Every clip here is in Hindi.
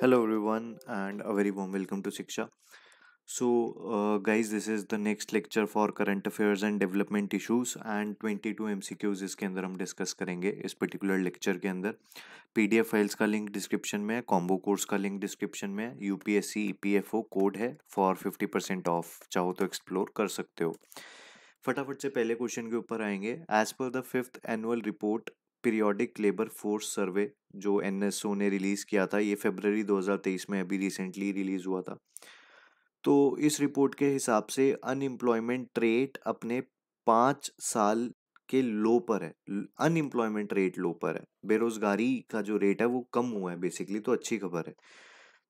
hello everyone and a very warm welcome to siksha so uh, guys this is the next lecture for current affairs and development issues and 22 mcqs इसके अंदर हम डिस्कस करेंगे इस पर्टिकुलर लेक्चर के अंदर पीडीएफ फाइल्स का लिंक डिस्क्रिप्शन में है कॉम्बो कोर्स का लिंक डिस्क्रिप्शन में है यूपीएससी ईपीएफओ कोड है फॉर फिफ्टी परसेंट ऑफ चाहो तो एक्सप्लोर कर सकते हो फटाफट से पहले क्वेश्चन के ऊपर आएंगे as per the fifth annual report periodic labour force survey जो एन ने रिलीज़ किया था ये फेबररी 2023 में अभी रिसेंटली रिलीज़ हुआ था तो इस रिपोर्ट के हिसाब से अनएम्प्लॉयमेंट रेट अपने पाँच साल के लो पर है अनएम्प्लॉयमेंट रेट लो पर है बेरोज़गारी का जो रेट है वो कम हुआ है बेसिकली तो अच्छी खबर है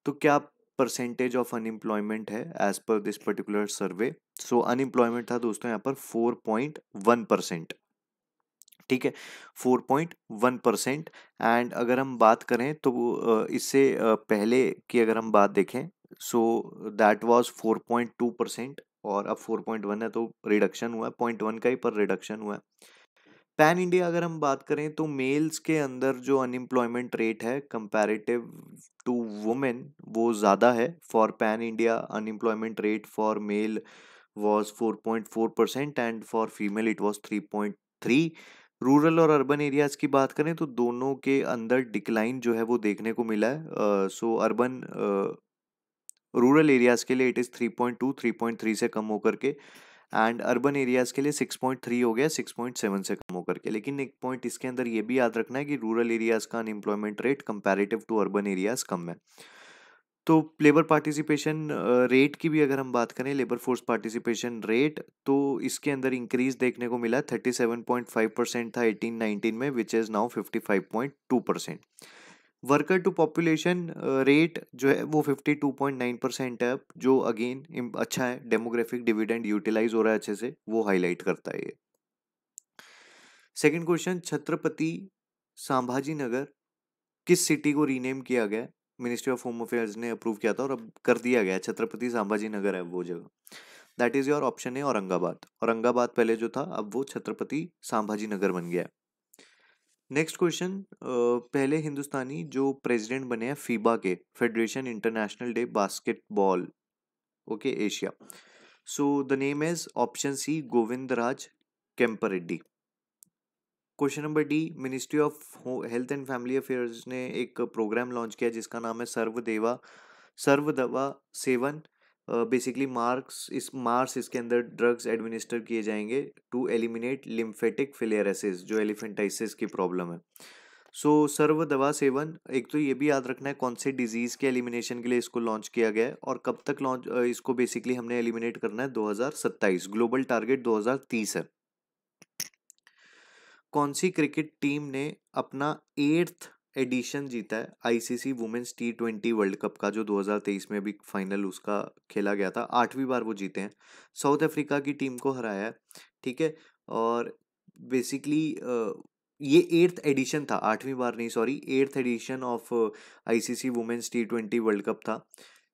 तो क्या परसेंटेज ऑफ अनएम्प्लॉयमेंट है as per this particular survey so unemployment था दोस्तों यहाँ पर फोर पॉइंट वन परसेंट ठीक है 4.1 परसेंट एंड अगर हम बात करें तो इससे पहले की अगर हम बात देखें सो दैट वाज 4.2 परसेंट और अब 4.1 है तो रिडक्शन हुआ है पॉइंट वन का ही पर रिडक्शन हुआ है पैन इंडिया अगर हम बात करें तो मेल्स के अंदर जो अनएम्प्लॉयमेंट रेट है कंपैरेटिव टू वुमेन वो ज़्यादा है for pan India unemployment rate for male was 4.4 percent and for female it was 3.3 rural और अर्बन एरियाज़ की बात करें तो दोनों के अंदर डिक्लाइन जो है वो देखने को मिला है सो अर्बन रूरल एरियाज़ के लिए it is three point two three point three से कम होकर के एंड अर्बन एरियाज़ के लिए सिक्स पॉइंट थ्री हो गया सिक्स पॉइंट सेवन से कम होकर के लेकिन एक पॉइंट इसके अंदर ये भी याद रखना है कि रूरल एरियाज़ का unemployment rate comparative to urban areas कम है तो लेबर पार्टिसिपेशन रेट की भी अगर हम बात करें लेबर फोर्स पार्टिसिपेशन रेट तो इसके अंदर इंक्रीज देखने को मिला 37.5 परसेंट था 18-19 में which is now 55.2 percent worker to population rate जो है वो 52.9 परसेंट है जो अगेन अच्छा है डेमोग्राफिक डिविडेंड यूटिलाइज हो रहा है अच्छे से वो हाईलाइट करता है ये सेकेंड क्वेश्चन छत्रपति संभाजी नगर किस सिटी को रीनेम किया गया मिनिस्ट्री ऑफ होम अफेयर्स ने अप्रूव किया था और अब कर दिया गया छत्रपति संभाजी नगर है वो जगह दैट इज़ योर ऑप्शन है औरंगाबाद औरंगाबाद पहले जो था अब वो छत्रपति संभाजी नगर बन गया है नेक्स्ट क्वेश्चन पहले हिंदुस्तानी जो प्रेसिडेंट बने हैं फीबा के federation international de basketball okay Asia so the name is option C Govind Raj Kempar Reddy question number D ministry of health and family affairs ने एक प्रोग्राम लॉन्च किया जिसका नाम है Sarvadeva Sarvadava seven basically marks इस मार्स इसके अंदर ड्रग्स एडमिनिस्टर किए जाएंगे टू एलिमिनेट लिम्फेटिक फिलेरेसिस जो एलिफेंटाइसिस की प्रॉब्लम है सो so, सर्व दवा सेवन एक तो ये भी याद रखना है कौन से डिजीज़ के एलिमिनेशन के लिए इसको लॉन्च किया गया है और कब तक लॉन्च इसको बेसिकली हमने एलिमिनेट करना है दो ग्लोबल टारगेट दो है कौन सी क्रिकेट टीम ने अपना एट्थ एडिशन जीता है ICC women's T twenty world cup का जो 2023 में अभी फाइनल उसका खेला गया था आठवीं बार वो जीते हैं साउथ अफ्रीका की टीम को हराया है ठीक है और बेसिकली ये एट्थ एडिशन था आठवीं बार नहीं sorry eighth edition of ICC women's T twenty world cup था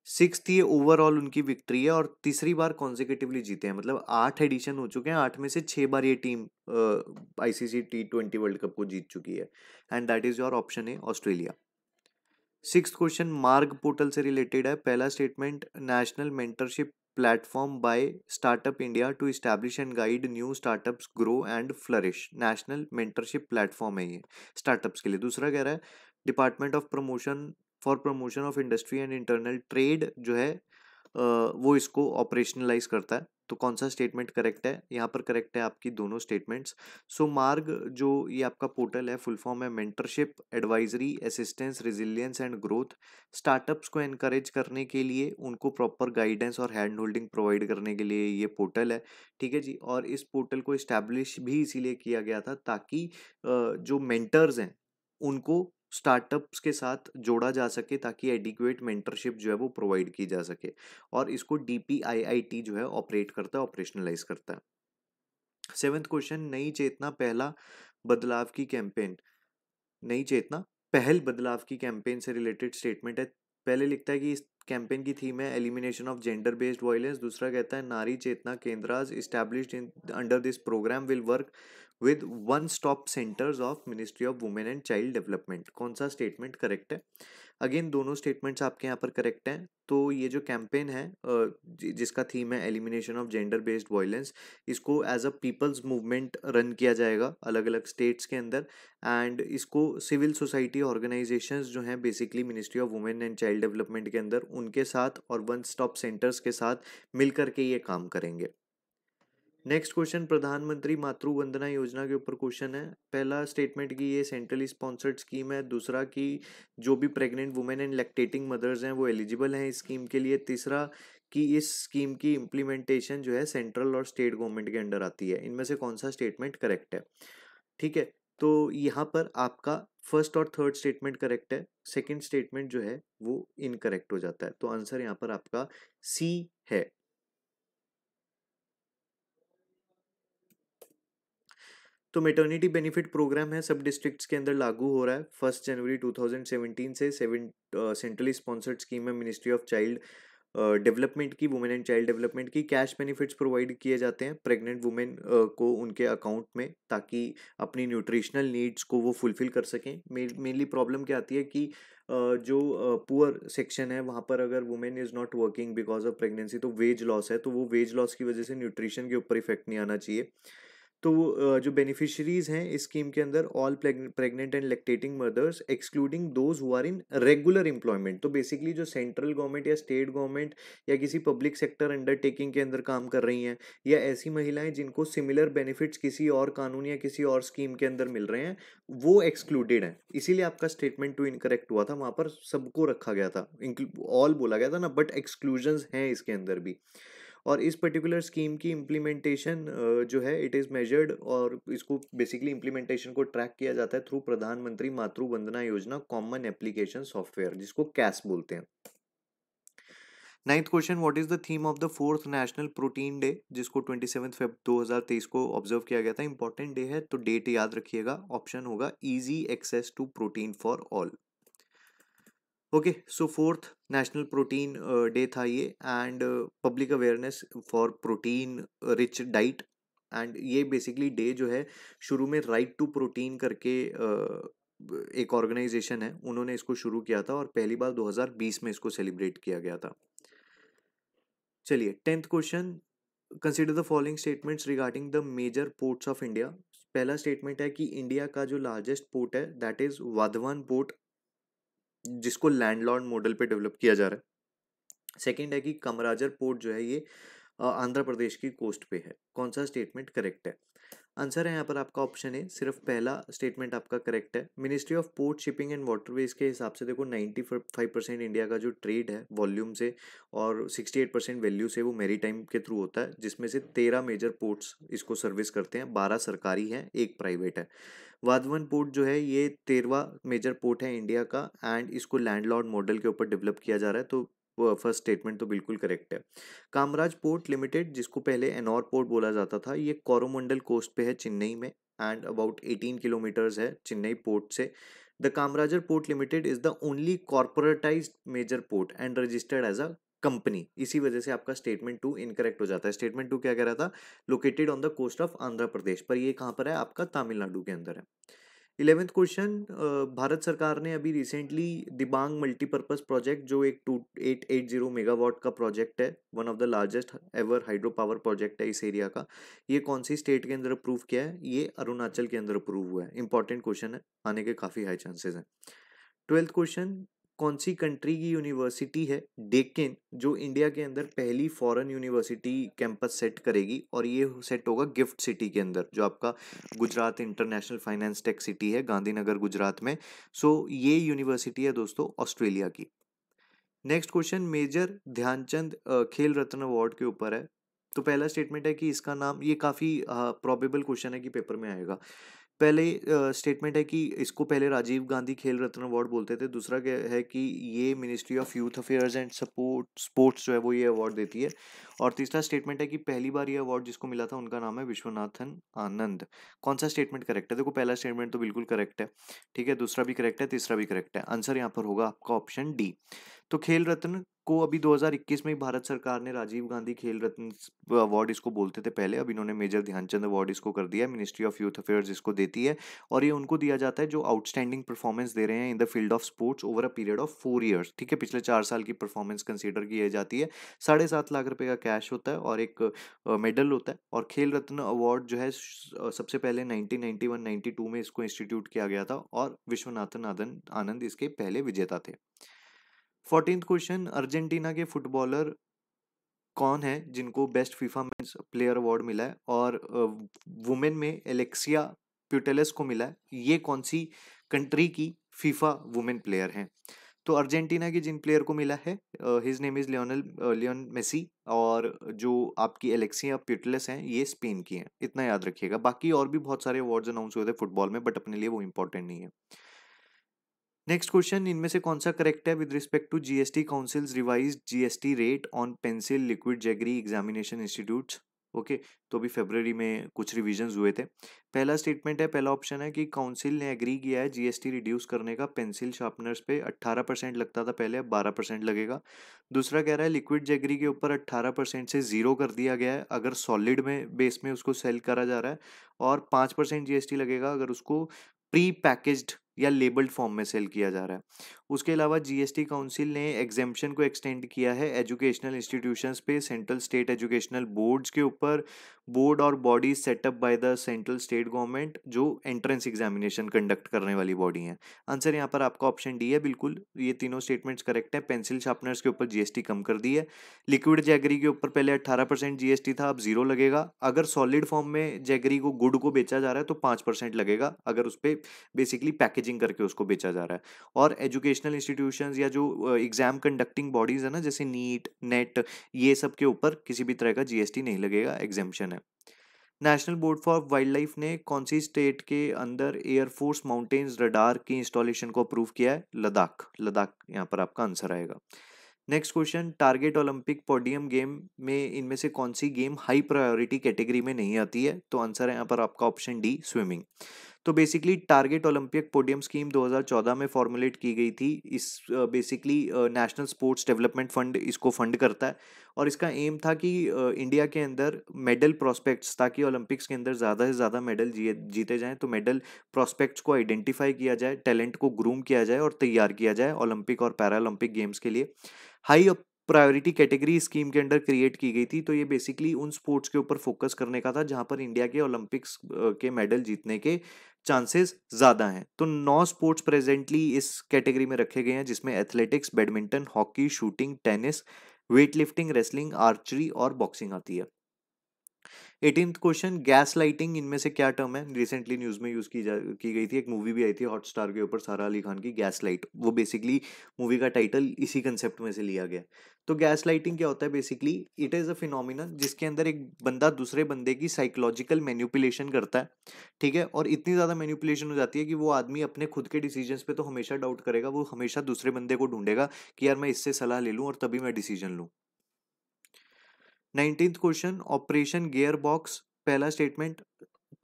सिक्स ये ओवरऑल उनकी विक्ट्री है और तीसरी बार कॉन्जिकेटिवली जीते हैं मतलब आठ एडिशन हो चुके हैं आठ में से छः बार ये team ICC T twenty world cup को जीत चुकी है and that is your option है Australia six question Maarg portal से रिलेटेड है पहला statement national mentorship platform by startup India to establish and guide new startups grow and flourish national mentorship platform है ये स्टार्टअप्स के लिए दूसरा कह रहा है department of promotion for promotion of industry and internal trade जो है वो इसको ऑपरेशनलाइज करता है तो कौन सा स्टेटमेंट करेक्ट है यहाँ पर करेक्ट है आपकी दोनों स्टेटमेंट्स सो मार्ग जो ये आपका पोर्टल है फुल फॉर्म है mentorship advisory assistance resilience and growth startups को इनक्रेज करने के लिए उनको प्रॉपर गाइडेंस और हैंड होल्डिंग प्रोवाइड करने के लिए ये पोर्टल है ठीक है जी और इस पोर्टल को इस्टेब्लिश भी इसीलिए किया गया था ताकि जो मेंटर्स हैं उनको स्टार्टअप्स के साथ जोड़ा जा सके ताकि एडिक्वेट मेंटरशिप जो है वो प्रोवाइड की जा सके और इसको डीपीआईआईटी जो है ऑपरेट करता है ऑपरेशनलाइज करता है सेवेंथ क्वेश्चन नई चेतना पहला बदलाव की कैंपेन नई चेतना पहल बदलाव की कैंपेन से रिलेटेड स्टेटमेंट है पहले लिखता है कि इस कैंपेन की थीम है elimination of gender based violence दूसरा कहता है नारी चेतना केंद्राज establish under this program will work with one stop centers of ministry of women and child development कौन सा स्टेटमेंट करेक्ट है अगेन दोनों स्टेटमेंट्स आपके यहाँ पर करेक्ट हैं तो ये जो कैंपेन है जिसका थीम है elimination of gender based violence इसको as a people's movement run किया जाएगा अलग अलग स्टेट्स के अंदर एंड इसको सिविल सोसाइटी ऑर्गेनाइजेशन जो हैं basically ministry of women and child development के अंदर उनके साथ और वन स्टॉप सेंटर्स के साथ मिल करके ये काम करेंगे नेक्स्ट क्वेश्चन प्रधानमंत्री मातृ वंदना योजना के ऊपर क्वेश्चन है पहला स्टेटमेंट की ये सेंट्रली स्पॉन्सर्ड स्कीम है दूसरा कि जो भी pregnant women and lactating mothers हैं वो एलिजिबल हैं इस स्कीम के लिए तीसरा कि इस स्कीम की इम्प्लीमेंटेशन जो है सेंट्रल और स्टेट गवर्नमेंट के अंडर आती है इनमें से कौन सा स्टेटमेंट करेक्ट है ठीक है तो यहाँ पर आपका फर्स्ट और थर्ड स्टेटमेंट करेक्ट है सेकेंड स्टेटमेंट जो है वो इनकरेक्ट हो जाता है तो आंसर यहाँ पर आपका सी है तो मेटर्निटी बेनिफिट प्रोग्राम है सब डिस्ट्रिक्ट्स के अंदर लागू हो रहा है फर्स्ट जनवरी 2017 से सेवन सेंट्रली स्पॉन्सर्ड स्कीम है मिनिस्ट्री ऑफ चाइल्ड डेवलपमेंट की वुमेन एंड चाइल्ड डेवलपमेंट की कैश बेनिफिट्स प्रोवाइड किए जाते हैं प्रेग्नेंट वुमेन को उनके अकाउंट में ताकि अपनी न्यूट्रिशनल नीड्स को वो फुलफिल कर सकें मेनली प्रॉब्लम क्या आती है कि जो पुअर सेक्शन है वहाँ पर अगर women is not working because of pregnancy तो वेज लॉस है तो वो वेज लॉस की वजह से न्यूट्रिशन के ऊपर इफेक्ट नहीं आना चाहिए तो जो बेनिफिशरीज हैं इस स्कीम के अंदर all pregnant and lactating mothers excluding those who are in regular employment तो बेसिकली जो सेंट्रल गवर्नमेंट या स्टेट गवर्नमेंट या किसी पब्लिक सेक्टर अंडरटेकिंग के अंदर काम कर रही हैं या ऐसी महिलाएं जिनको सिमिलर बेनिफिट्स किसी और कानून या किसी और स्कीम के अंदर मिल रहे हैं वो एक्सक्लूडेड हैं इसीलिए आपका स्टेटमेंट टू इनकरेक्ट हुआ था वहाँ पर सबको रखा गया था ऑल बोला गया था ना बट एक्सक्लूजन्स हैं इसके अंदर भी और इस पर्टिकुलर स्कीम की इम्प्लीमेंटेशन जो है इट इज़ मेजर्ड और इसको बेसिकली इम्प्लीमेंटेशन को ट्रैक किया जाता है थ्रू प्रधानमंत्री Matru Vandana Yojana common application software जिसको कैश बोलते हैं ninth question what is the theme of the fourth national protein day जिसको ट्वेंटी सेवन फेब दो हज़ार तेईस को ऑब्जर्व किया गया था इंपॉर्टेंट डे है तो डेट याद रखिएगा ऑप्शन होगा easy access to protein for all okay so fourth national protein day था ये and public awareness for protein rich diet and ये बेसिकली डे जो है शुरू में राइट टू प्रोटीन करके uh, एक ऑर्गेनाइजेशन है उन्होंने इसको शुरू किया था और पहली बार 2020 में इसको सेलिब्रेट किया गया था चलिए tenth question consider the following statements regarding the major ports of India पहला स्टेटमेंट है कि इंडिया का जो लार्जेस्ट पोर्ट है दैट इज वाधवान पोर्ट जिसको लैंडलॉर्ड मॉडल पे डेवलप किया जा रहा है सेकेंड है कि कमराजर पोर्ट जो है ये आंध्र प्रदेश की कोस्ट पे है कौन सा स्टेटमेंट करेक्ट है आंसर है यहाँ पर आपका ऑप्शन है सिर्फ पहला स्टेटमेंट आपका करेक्ट है ministry of port shipping and waterways के हिसाब से देखो नाइन्टी फाइव परसेंट इंडिया का जो ट्रेड है वॉल्यूम से और सिक्सटी एट परसेंट वैल्यू से वो मेरी टाइम के थ्रू होता है जिसमें से तेरह मेजर पोर्ट्स इसको सर्विस करते हैं बारह सरकारी हैं एक प्राइवेट है वाधवन पोर्ट जो है ये तेरवा मेजर पोर्ट है इंडिया का एंड इसको लैंड मॉडल के ऊपर डेवलप किया जा रहा है तो फर्स्ट स्टेटमेंट तो बिल्कुल करेक्ट है कामराज पोर्ट लिमिटेड जिसको पहले एनोर पोर्ट बोला जाता था ये कोरोमंडल कोस्ट पे है चेन्नई में एंड अबाउट 18 किलोमीटर्स है चेन्नई पोर्ट से the Kamarajar port limited is the only corporatise major port and registered as a company इसी वजह से आपका स्टेटमेंट टू इनकरेक्ट हो जाता है स्टेटमेंट टू क्या कह रहा था located on the coast of Andhra Pradesh पर ये कहाँ पर है आपका तमिलनाडु के अंदर है इलेवेंथ क्वेश्चन भारत सरकार ने अभी रिसेंटली दिबांग मल्टीपर्पज़ प्रोजेक्ट जो एक two eight eight zero megawatt का प्रोजेक्ट है one of the largest ever hydro power project है इस एरिया का ये कौन सी स्टेट के अंदर अप्रूव किया है ये अरुणाचल के अंदर अप्रूव हुआ है इंपॉर्टेंट क्वेश्चन है आने के काफ़ी हाई चांसेज हैं ट्वेल्थ क्वेश्चन कौन सी कंट्री की यूनिवर्सिटी है डेकिन जो इंडिया के अंदर पहली फॉरेन यूनिवर्सिटी कैंपस सेट करेगी और ये सेट होगा गिफ्ट सिटी के अंदर जो आपका Gujarat international finance tech city है गांधीनगर गुजरात में सो ये यूनिवर्सिटी है दोस्तों ऑस्ट्रेलिया की नेक्स्ट क्वेश्चन मेजर ध्यानचंद खेल रत्न अवार्ड के ऊपर है तो पहला स्टेटमेंट है कि इसका नाम ये काफ़ी प्रॉबेबल क्वेश्चन है कि पेपर में आएगा पहले स्टेटमेंट है कि इसको पहले राजीव गांधी खेल रत्न अवार्ड बोलते थे दूसरा क्या है कि ये ministry of youth affairs and support sports जो है वो ये अवार्ड देती है और तीसरा स्टेटमेंट है कि पहली बार ये अवार्ड जिसको मिला था उनका नाम है विश्वनाथन आनंद कौन सा स्टेटमेंट करेक्ट है देखो पहला स्टेटमेंट तो बिल्कुल करेक्ट है ठीक है दूसरा भी करेक्ट है तीसरा भी करेक्ट है आंसर यहाँ पर होगा आपका ऑप्शन डी तो खेल रत्न को अभी 2021 में भारत सरकार ने राजीव गांधी खेल रत्न अवार्ड इसको बोलते थे पहले अब इन्होंने मेजर ध्यानचंद अवार्ड इसको कर दिया मिनिस्ट्री ऑफ यूथ अफेयर्स इसको देती है और ये उनको दिया जाता है जो आउटस्टैंडिंग परफॉर्मेंस दे रहे हैं in the field of sports over a period of four years ठीक है पिछले चार साल की परफॉर्मेंस कंसिडर की जाती है साढ़े सात लाख रुपये का कैश होता है और एक मेडल होता है और खेल रत्न अवार्ड जो है सबसे पहले नाइनटीन नाइन्टी वन टू में इसको इंस्टीट्यूट किया गया था और विश्वनाथन आनंद इसके पहले विजेता थे फोर्टीन क्वेश्चन अर्जेंटीना के फुटबॉलर कौन है जिनको best FIFA men's player award मिला है और वुमेन में एलेक्सिया प्यूटेलस को मिला है ये कौन सी कंट्री की फीफा वुमेन प्लेयर हैं तो अर्जेंटीना के जिन प्लेयर को मिला है his name is Lionel Leon Messi और जो आपकी एलेक्सिया प्यूटलेस हैं ये स्पेन की हैं इतना याद रखिएगा बाकी और भी बहुत सारे अवार्ड्स अनाउंस हुए थे फुटबॉल में बट अपने लिए वो इम्पोर्टेंट नहीं है नेक्स्ट क्वेश्चन इनमें से कौन सा करेक्ट है with respect to GST councils revise GST rate on pencil liquid jaggery examination institutes okay तो अभी फेबररी में कुछ रिविजन हुए थे पहला स्टेटमेंट है पहला ऑप्शन है कि काउंसिल ने एग्री किया है जीएसटी रिड्यूस करने का पेंसिल शार्पनर्स पे अट्ठारह परसेंट लगता था पहले अब बारह परसेंट लगेगा दूसरा कह रहा है लिक्विड जैगरी के ऊपर अट्ठारह परसेंट से ज़ीरो कर दिया गया है अगर सॉलिड में बेस में उसको सेल करा जा रहा है और पाँच परसेंट लगेगा अगर उसको प्री पैकेज्ड या लेबल्ड फॉर्म में सेल किया जा रहा है उसके अलावा जीएसटी काउंसिल ने एग्जेम्पशन को एक्सटेंड किया है एजुकेशनल इंस्टीट्यूशंस पे सेंट्रल स्टेट एजुकेशनल बोर्ड्स के ऊपर बोर्ड और body set up by the central state government जो एंट्रेंस एग्जामिनेशन कंडक्ट करने वाली बॉडी है आंसर यहाँ पर आपका ऑप्शन डी है बिल्कुल ये तीनों स्टेटमेंट्स करेक्ट है पेंसिल शार्पनर्स के ऊपर जीएसटी कम कर दी है लिक्विड जैगरी के ऊपर पहले अट्ठारह परसेंट जीएसटी था अब जीरो लगेगा अगर सॉलिड फॉर्म में जैगरी को गुड को बेचा जा रहा है तो पाँच परसेंट लगेगा अगर उस पर बेसिकली पैकेजिंग करके उसको बेचा जा रहा है और एजुकेशनल इंस्टीट्यूशन या जो एग्जाम कंडक्टिंग बॉडीज है ना जैसे नीट नेट ये सब के ऊपर किसी भी तरह का जीएसटी नहीं लगेगा examination national board for wildlife ने कौन सी स्टेट के अंदर एयरफोर्स माउंटेन्स रडार की इंस्टॉलेशन को अप्रूव किया है लद्दाख लद्दाख यहाँ पर आपका आंसर आएगा next question target Olympic podium game में इनमें से कौन सी गेम हाई प्रायोरिटी कैटेगरी में नहीं आती है तो आंसर है यहाँ पर आपका ऑप्शन डी स्विमिंग तो basically target Olympic podium scheme 2014 में फॉर्मुलेट की गई थी इस basically national sports development fund इसको फंड करता है और इसका एम था कि इंडिया के अंदर मेडल प्रॉस्पेक्ट्स ताकि ओलंपिक्स के अंदर ज़्यादा से ज़्यादा मेडल जीते जाएँ तो मेडल प्रॉस्पेक्ट्स को आइडेंटिफाई किया जाए टैलेंट को ग्रूम किया जाए और तैयार किया जाए ओलंपिक और पैरालंपिक गेम्स के लिए हाई प्रायोरिटी कैटेगरी स्कीम के अंडर क्रिएट की गई थी तो ये बेसिकली उन स्पोर्ट्स के ऊपर फोकस करने का था जहां पर इंडिया के ओलंपिक्स के मेडल जीतने के चांसेस ज़्यादा हैं तो नौ स्पोर्ट्स प्रेजेंटली इस कैटेगरी में रखे गए हैं जिसमें athletics badminton hockey shooting tennis weightlifting wrestling archery और बॉक्सिंग आती है एटीन क्वेश्चन गैस लाइटिंग इनमें से क्या टर्म है रिसेंटली न्यूज़ में यूज़ की जा की गई थी एक मूवी भी आई थी हॉटस्टार के ऊपर सारा अली खान की गैस लाइट वो बेसिकली मूवी का टाइटल इसी कंसेप्ट में से लिया गया तो गैस लाइटिंग क्या होता है basically it is a phenomenon जिसके अंदर एक बंदा दूसरे बंदे की साइकोलॉजिकल मैन्यूपुलेशन करता है ठीक है और इतनी ज़्यादा मैन्यूपुलेशन हो जाती है कि वो आदमी अपने खुद के डिसीजन पे तो हमेशा डाउट करेगा वो हमेशा दूसरे बंदे को ढूंढेगा कि यार मैं इससे सलाह ले लूँ और तभी मैं डिसीजन लूँ nineteen question operation gearbox पहला स्टेटमेंट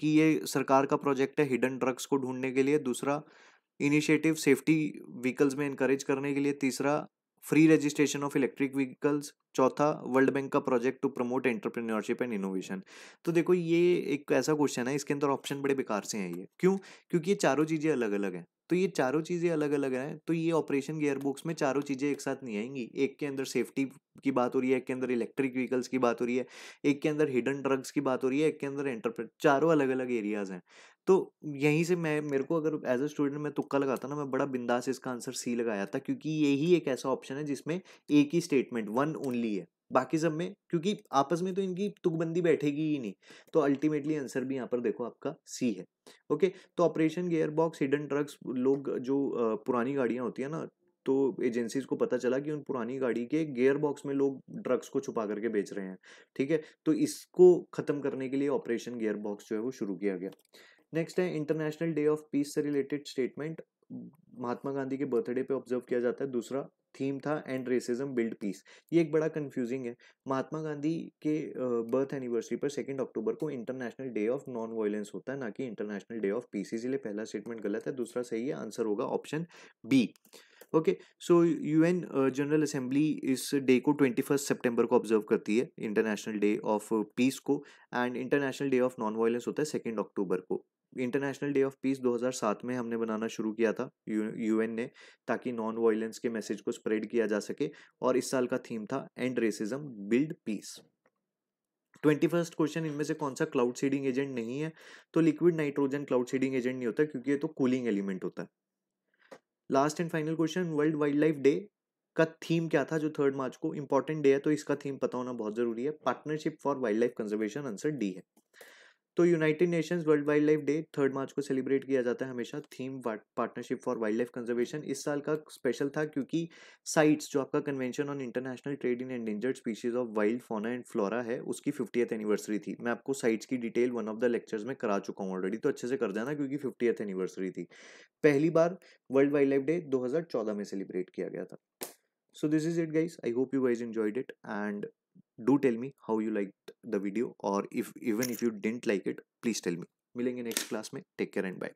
कि ये सरकार का प्रोजेक्ट है हिडन ड्रग्स को ढूंढने के लिए दूसरा इनिशिएटिव सेफ्टी व्हीकल्स में इंकरेज करने के लिए तीसरा free registration of electric vehicles चौथा वर्ल्ड बैंक का project to promote entrepreneurship and innovation तो देखो ये एक ऐसा क्वेश्चन है इसके अंदर ऑप्शन बड़े बेकार से हैं ये क्यों क्योंकि ये चारों चीज़ें अलग अलग हैं तो ये चारों चीज़ें अलग अलग हैं तो ये ऑपरेशन गियर में चारों चीज़ें एक साथ नहीं आएंगी एक के अंदर सेफ्टी की बात हो रही है एक के अंदर इलेक्ट्रिक व्हीकल्स की बात हो रही है एक के अंदर हिडन ड्रग्स की बात हो रही है एक के अंदर एंटरप्रेट चारों अलग अलग एरियाज़ हैं तो यहीं से मैं मेरे को अगर एज अ स्टूडेंट मैं तुक्का लगाता ना मैं बड़ा बिंदास इसका आंसर सी लगाया था क्योंकि यही एक ऐसा ऑप्शन है जिसमें एक ही स्टेटमेंट वन ओनली है बाकी सब में क्योंकि आपस में तो इनकी तुकबंदी बैठेगी ही नहीं तो अल्टीमेटली आंसर भी यहाँ पर देखो आपका सी है ओके तो operation gearbox hidden trucks लोग जो पुरानी गाड़ियाँ होती हैं ना तो एजेंसीज को पता चला कि उन पुरानी गाड़ी के गेयर बॉक्स में लोग ड्रग्स को छुपा करके बेच रहे हैं ठीक है तो इसको ख़त्म करने के लिए ऑपरेशन गेयर बॉक्स जो है वो शुरू किया गया नेक्स्ट है इंटरनेशनल डे ऑफ पीस से रिलेटेड स्टेटमेंट महात्मा गांधी के बर्थडे पे ऑब्जर्व किया जाता है दूसरा थीम था एंड रेसिज्म बिल्ड पीस ये एक बड़ा कंफ्यूजिंग है महात्मा गांधी के बर्थ एनिवर्सरी पर सेकेंड अक्टूबर को international day of non violence होता है ना कि इंटरनेशनल डे ऑफ पीस इसीलिए पहला स्टेटमेंट गलत है दूसरा सही है आंसर होगा option B okay so UN general assembly इस डे को ट्वेंटी फर्स्ट सेप्टेम्बर को ऑब्जर्व करती है इंटरनेशनल डे ऑफ पीस को and international day of non violence होता है सेकेंड अक्टूबर को इंटरनेशनल डे ऑफ पीस 2007 में हमने बनाना शुरू किया था यूएन ने ताकि नॉन वायलेंस के मैसेज को स्प्रेड किया जा सके और इस साल का थीम था end racism build peace twenty first question इनमें से कौन सा क्लाउड सीडिंग एजेंट नहीं है तो liquid nitrogen cloud seeding agent नहीं होता क्योंकि ये तो कूलिंग एलिमेंट होता है last and final question world wildlife day का थीम क्या था जो थर्ड मार्च को इंपॉर्टेंट डे है तो इसका थीम पता होना बहुत जरूरी है partnership for wildlife conservation answer D है तो United Nations world wildlife day third March को सेलिब्रेट किया जाता है हमेशा theme partnership for wildlife conservation इस साल का स्पेशल था क्योंकि साइट्स जो आपका convention on international trade in endangered species of wild fauna and flora है उसकी फिफ्टी एनिवर्सरी थी मैं आपको साइट्स की detail one of the lectures में करा चुका हूँ ऑलरेडी तो अच्छे से कर जाना क्योंकि फिफ्टियथ एनिवर्सरी थी पहली बार वर्ल्ड वाइल्ड लाइफ डे दो में सेलिब्रेट किया गया था so this is it guys I hope you guys enjoyed it and do tell me how you like the video or if even if you didn't like it please tell me मिलेंगे नेक्स्ट क्लास में टेक केयर एंड बाय